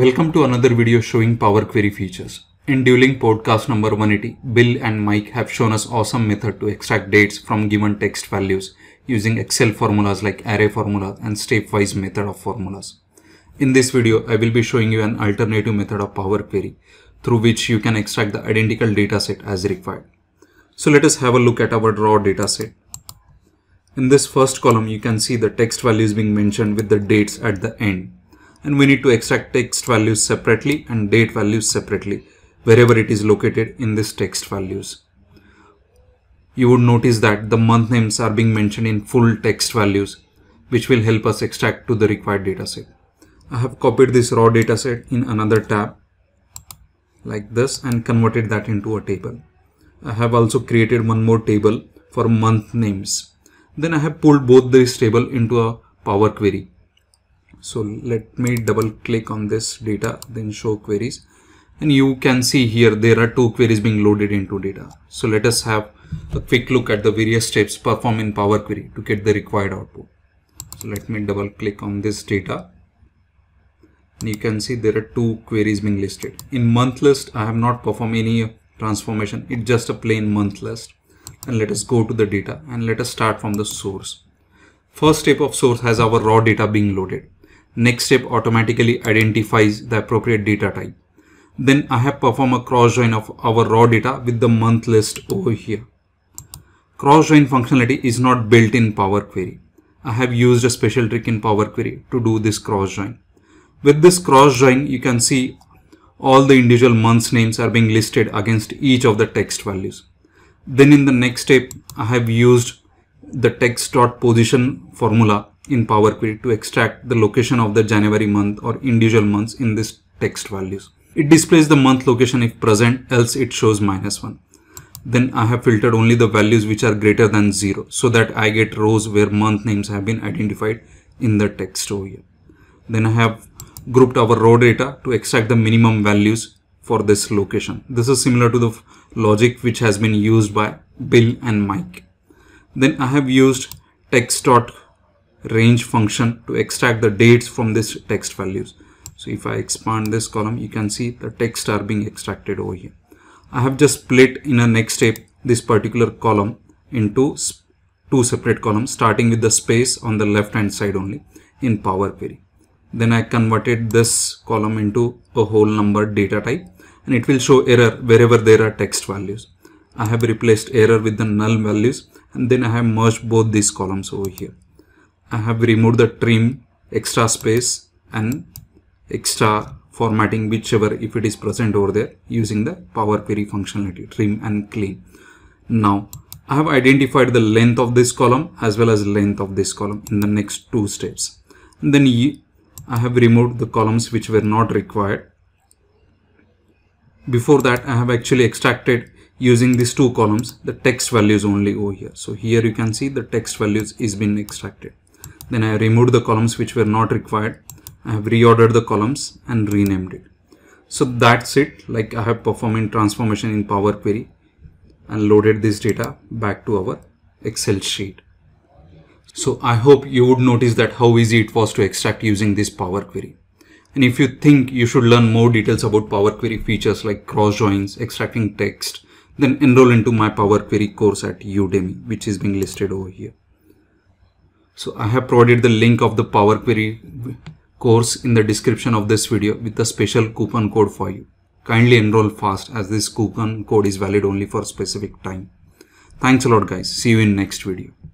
Welcome to another video showing Power Query features. In Dueling podcast number 180, Bill and Mike have shown us awesome method to extract dates from given text values using Excel formulas like array formula and stepwise method of formulas. In this video, I will be showing you an alternative method of Power Query through which you can extract the identical dataset as required. So let us have a look at our raw dataset. In this first column, you can see the text values being mentioned with the dates at the end and we need to extract text values separately and date values separately wherever it is located in this text values. You would notice that the month names are being mentioned in full text values which will help us extract to the required dataset. I have copied this raw dataset in another tab like this and converted that into a table. I have also created one more table for month names. Then I have pulled both this table into a Power Query so let me double click on this data then show queries and you can see here there are two queries being loaded into data so let us have a quick look at the various steps performed in power query to get the required output so let me double click on this data and you can see there are two queries being listed in month list i have not performed any transformation it's just a plain month list and let us go to the data and let us start from the source first step of source has our raw data being loaded next step automatically identifies the appropriate data type. Then I have performed a cross join of our raw data with the month list over here. Cross join functionality is not built in Power Query. I have used a special trick in Power Query to do this cross join. With this cross join, you can see all the individual months names are being listed against each of the text values. Then in the next step, I have used the text dot position formula in Power Query to extract the location of the January month or individual months in this text values. It displays the month location if present, else it shows minus 1. Then I have filtered only the values which are greater than 0 so that I get rows where month names have been identified in the text over here. Then I have grouped our row data to extract the minimum values for this location. This is similar to the logic which has been used by Bill and Mike. Then I have used text dot range function to extract the dates from this text values. So if I expand this column, you can see the text are being extracted over here. I have just split in a next step this particular column into two separate columns starting with the space on the left hand side only in Power Query. Then I converted this column into a whole number data type and it will show error wherever there are text values. I have replaced error with the null values and then I have merged both these columns over here. I have removed the trim extra space and extra formatting whichever if it is present over there using the power query functionality trim and clean now I have identified the length of this column as well as length of this column in the next two steps and then I have removed the columns which were not required before that I have actually extracted using these two columns the text values only over here so here you can see the text values is been extracted then I removed the columns which were not required. I have reordered the columns and renamed it. So that's it. Like I have performed transformation in Power Query and loaded this data back to our Excel sheet. So I hope you would notice that how easy it was to extract using this Power Query. And if you think you should learn more details about Power Query features like cross joins, extracting text, then enroll into my Power Query course at Udemy, which is being listed over here. So I have provided the link of the Power Query course in the description of this video with a special coupon code for you. Kindly enroll fast as this coupon code is valid only for specific time. Thanks a lot guys. See you in next video.